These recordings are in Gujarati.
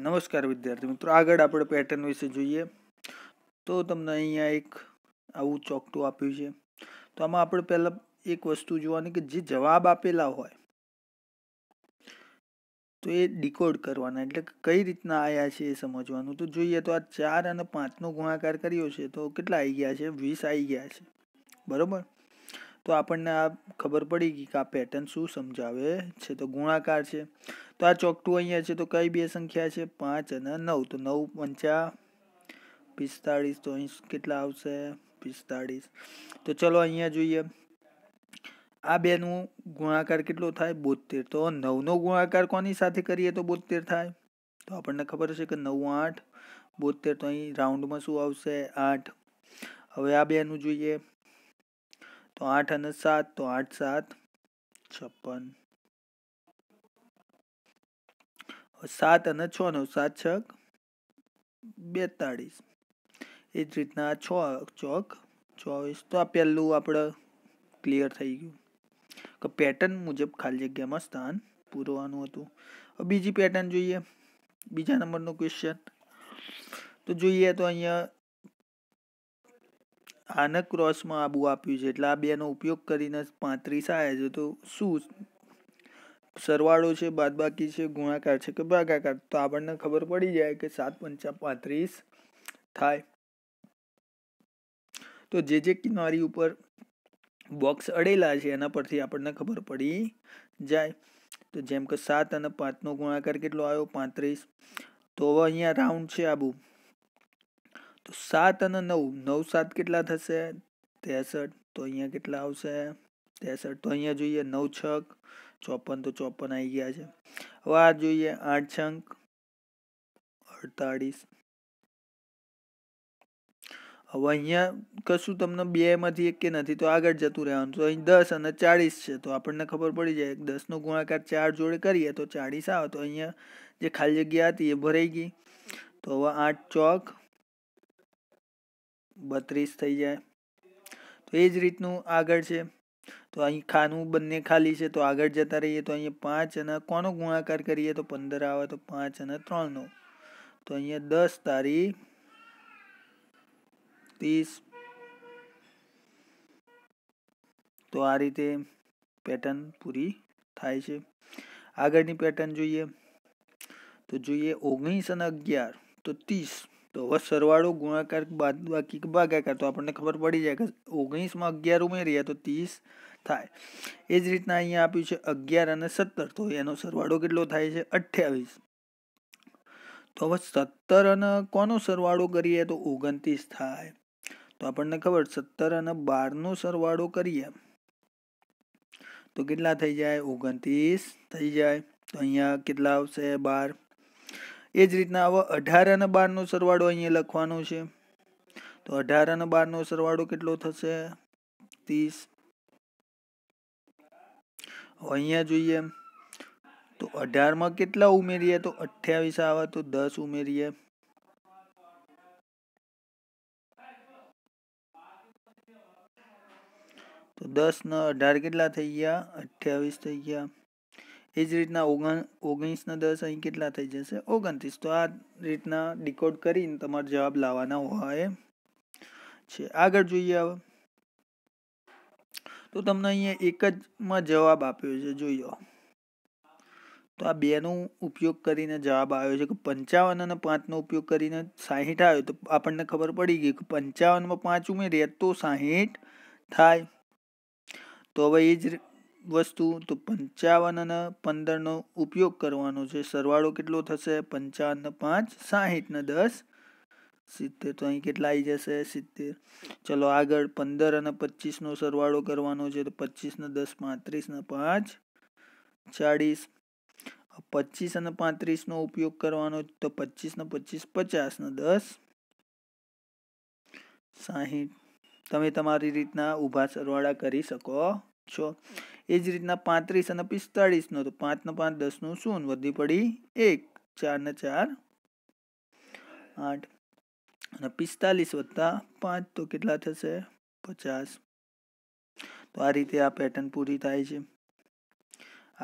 નમસ્કાર વિદ્યાર્થી મિત્રો આગળ આપણે પેટર્ન વિશે જોઈએ તો તમને અહીંયા એક આવું ચોકટું આપ્યું છે તો આમાં આપણે પહેલાં એક વસ્તુ જોવાની કે જે જવાબ આપેલા હોય તો એ ડીકોડ કરવાના એટલે કઈ રીતના આવ્યા છે એ સમજવાનું તો જોઈએ તો આ ચાર અને પાંચનો ગુણાકાર કર્યો છે તો કેટલા આવી ગયા છે વીસ આવી ગયા છે બરાબર તો આપણને આ ખબર પડી ગઈ કે આ પેટર્ન શું સમજાવે છે તો ગુણાકાર છે તો આ ચોકટું અહીંયા છે તો કઈ બે સંખ્યા છે પાંચ અને નવ તો નવ પંચા પિસ્તાળીસ તો અહીં કેટલા આવશે પિસ્તાળીસ તો ચલો અહીંયા જોઈએ આ બેનું ગુણાકાર કેટલો થાય બોતેર તો નવનો ગુણાકાર કોની સાથે કરીએ તો બોતેર થાય તો આપણને ખબર હશે કે નવ આઠ બોતેર તો અહીં રાઉન્ડમાં શું આવશે આઠ હવે આ બેનું જોઈએ તો આઠ અને સાત તો આઠ સાત છપ્પન સાત અને છ છનો સાત છક બેતાળીસ એ જ રીતના છ ચોક ચોવીસ તો આ પહેલું આપણે ક્લિયર થઈ ગયું કે પેટર્ન મુજબ ખાલી જગ્યામાં સ્થાન પૂરવાનું હતું બીજી પેટર્ન જોઈએ બીજા નંબરનું ક્વેશ્ચન તો જોઈએ તો અહીંયા આને ક્રોસમાં આબુ આપ્યું છે એટલે આ બેનો ઉપયોગ કરીને પાંત્રીસ આવે છે તો શું સરવાળો છે બાદબાકી છે ગુણાકાર છે કે ભાગાકાર તો આપણને ખબર પડી જાય કે સાત પંચા પાંત્રીસ થાય તો જે જે કિનારી ઉપર બોક્સ અડેલા છે એના પરથી આપણને ખબર પડી જાય તો જેમ કે સાત અને પાંચનો ગુણાકાર કેટલો આવ્યો પાંત્રીસ તો હવે અહીંયા રાઉન્ડ છે આબુ તો સાત અને નવ નવ સાત કેટલા થશે ત્રેસઠ તો અહીંયા કેટલા આવશે ત્રેસઠ તો અહીંયા જોઈએ નવ છક ચોપન તો ચોપન આવી ગયા છે હવે આ જોઈએ આઠ છંક અડતાળીસ હવે અહીંયા કશું તમને બેમાંથી એક કે નથી તો આગળ જતું રહેવાનું તો અહીં દસ અને ચાળીસ છે તો આપણને ખબર પડી જાય દસનો ગુણાકાર ચાર જોડે કરીએ તો ચાળીસ આવે તો અહીંયા જે ખાલી જગ્યા હતી એ ભરાઈ ગઈ તો હવે આઠ ચોક બત્રીસ થઈ જાય તો એ જ રીતનું આગળ છે તો અહીં ખાનું બંને ખાલી છે તો આગળ જતા રહીએ તો અહીંયા પાંચ અને કોનો ગુણાકાર કરીએ તો પંદર આવે તો પાંચ અને ત્રણનો તો અહીંયા દસ તારીખ ત્રીસ તો આ રીતે પેટર્ન પૂરી થાય છે આગળની પેટર્ન જોઈએ તો જોઈએ ઓગણીસ અને અગિયાર તો ત્રીસ તો હવે સરવાળો ગુણાકાર બાદ બાકી ભાગાકાર તો આપણને ખબર પડી જાય કે ઓગણીસમાં અગિયાર ઉમેરીએ તો ત્રીસ થાય એ જ રીતના અહીંયા આપ્યું છે અગિયાર અને સત્તર તો એનો સરવાળો કેટલો થાય છે અઠ્યાવીસ તો હવે સત્તર અને કોનો સરવાળો કરીએ તો ઓગણત્રીસ થાય તો આપણને ખબર સત્તર અને બારનો સરવાળો કરીએ તો કેટલા થઈ જાય ઓગણત્રીસ થઈ જાય તો અહીંયા કેટલા આવશે બાર એ જ રીતના હવે અઢાર અને બારનો સરવાળો અહીંયા લખવાનો છે તો અઢાર અને બારનો સરવાળો કેટલો થશે ત્રીસ અહીંયા જોઈએ તો અઢારમાં કેટલા ઉમેરીએ તો અઠ્યાવીસ આવે તો દસ ઉમેરીએ તો દસ ને અઢાર કેટલા થઈ ગયા અઠ્યાવીસ થઈ ગયા એ જ રીતના ઓગણ ઓગણીસના દસ અહીં કેટલા થઈ જશે ઓગણત્રીસ તો આ રીતના ડીકોડ કરીને તમારે જવાબ લાવવાના હોય છે આગળ જોઈએ હવે તો તમને અહીંયા એક જ માં જવાબ આપ્યો છે જોઈએ તો આ બેનો ઉપયોગ કરીને જવાબ આવ્યો છે કે પંચાવન અને પાંચનો ઉપયોગ કરીને સાહીઠ આવ્યો તો આપણને ખબર પડી ગઈ કે પંચાવનમાં પાંચ ઉમેરીએ તો સાહીઠ થાય તો હવે એ જ વસ્તુ તો પંચાવન અને પંદરનો ઉપયોગ કરવાનો છે સરવાળો કેટલો થશે પંચાવન પાંચ સાહીઠ દસ સિત્તેર તો અહીં કેટલા આવી જશે સિત્તેર ચલો આગળ પંદર અને પચીસનો સરવાળો કરવાનો છે તો પચીસ દસ પાંત્રીસ પાંચ ચાળીસ પચીસ અને પાંત્રીસનો ઉપયોગ કરવાનો તો પચીસ ને પચીસ પચાસ દસ સાહીઠ તમે તમારી રીતના ઊભા સરવાળા કરી શકો છ એ જ રીતના પાંત્રીસ અને પિસ્તાળીસનો તો પાંચનો પાંચ દસનું શૂન્ય વધી પડી એક ચારને ચાર આઠ અને પિસ્તાલીસ વત્તા પાંચ તો કેટલા થશે પચાસ તો આ રીતે આ પેટર્ન પૂરી થાય છે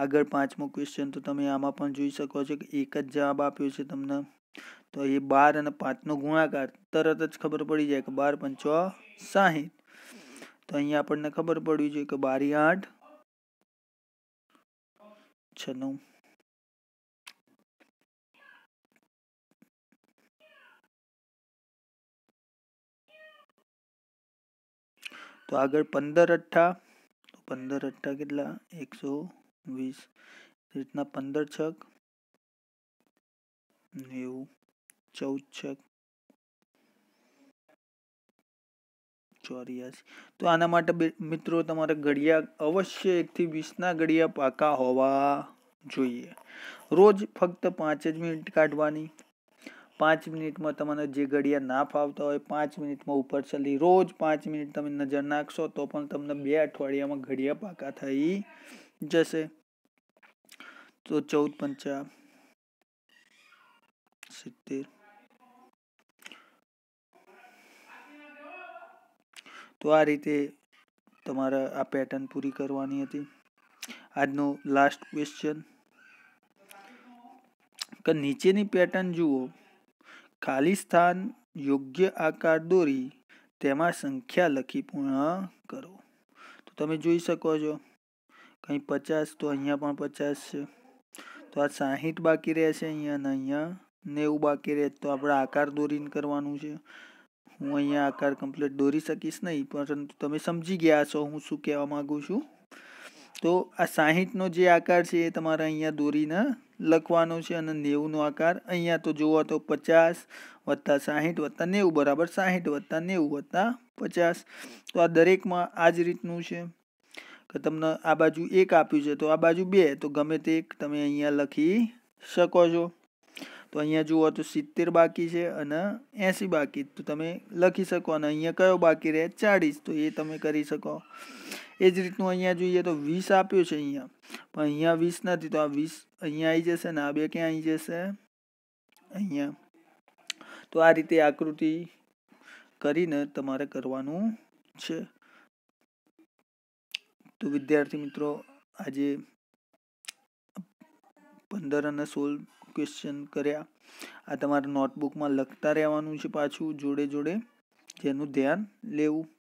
આગળ પાંચમો ક્વેશ્ચન તો તમે આમાં પણ જોઈ શકો છો કે એક જ જવાબ આપ્યો છે તમને તો એ બાર અને પાંચનો ગુણાકાર તરત જ ખબર પડી જાય કે બાર પંચો સાહીઠ તો અહીંયા આપણને ખબર પડવી જોઈએ કે બારી આઠ છનું તો આગળ પંદર અઠ્ઠા તો પંદર અઠ્ઠા કેટલા એકસો વીસ રીતના પંદર છક નેવું ચૌદ છક ચોર્યાસી તો આના માટે મિત્રો તમારા ઘડિયા અવશ્ય એકથી વીસના ઘડિયા પાકા હોવા જોઈએ રોજ ફક્ત પાંચ જ મિનિટ કાઢવાની પાંચ મિનિટમાં તમને જે ઘડિયા ના ફાવતા હોય પાંચ મિનિટમાં ઉપર ચલી રોજ પાંચ મિનિટ તમે નજર નાખશો તો પણ તમને બે અઠવાડિયામાં ઘડિયા પાકા થઈ જશે તો ચૌદ પંચા સિત્તેર તો આ રીતે તમારે આ પેટર્ન પૂરી કરવાની હતી આજનો લાસ્ટ ક્વેશ્ચન કે નીચેની પેટર્ન જુઓ ખાલી સ્થાન યોગ્ય આકાર દોરી તેમાં સંખ્યા લખી પૂર્ણ કરો તો તમે જોઈ શકો છો કંઈ પચાસ તો અહીંયા પણ પચાસ છે તો આ સાહીઠ બાકી રહેશે અહીંયા ને અહીંયા નેવું બાકી રહે તો આપણે આકાર દોરીને કરવાનું છે હું અહીંયા આકાર કમ્પ્લીટ દોરી શકીશ નહીં પરંતુ તમે સમજી ગયા છો હું શું કહેવા માગું છું તો આ સાહીઠનો જે આકાર છે એ તમારે અહીંયા દોરીને લખવાનો છે અને નેવુંનો આકાર અહીંયા તો જુઓ તો પચાસ વત્તા સાહીઠ વત્તા નેવું બરાબર સાહીઠ વત્તા નેવું વત્તા પચાસ તો આ દરેકમાં આ જ રીતનું છે કે તમને આ બાજુ એક આપ્યું છે તો આ બાજુ બે તો ગમે તે એક તમે અહીંયા લખી શકો છો તો અહીંયા જુઓ તો સિત્તેર બાકી છે અને એંસી બાકી તો તમે લખી શકો અને અહીંયા કયો બાકી રહે ચાળીસ તો એ તમે કરી શકો એ જ રીતનું અહીંયા જોઈએ તો વીસ આપ્યું છે અહીંયા પણ અહીંયા વીસ નથી તો આ વીસ અહીંયા આવી જશે ને આ બે ક્યાં આવી જશે અહીંયા તો આ રીતે આકૃતિ કરીને તમારે કરવાનું છે તો વિદ્યાર્થી મિત્રો આજે પંદર અને સોળ ક્વેશ્ચન કર્યા આ તમારે નોટબુકમાં લખતા રહેવાનું છે પાછું જોડે જોડે જેનું ધ્યાન લેવું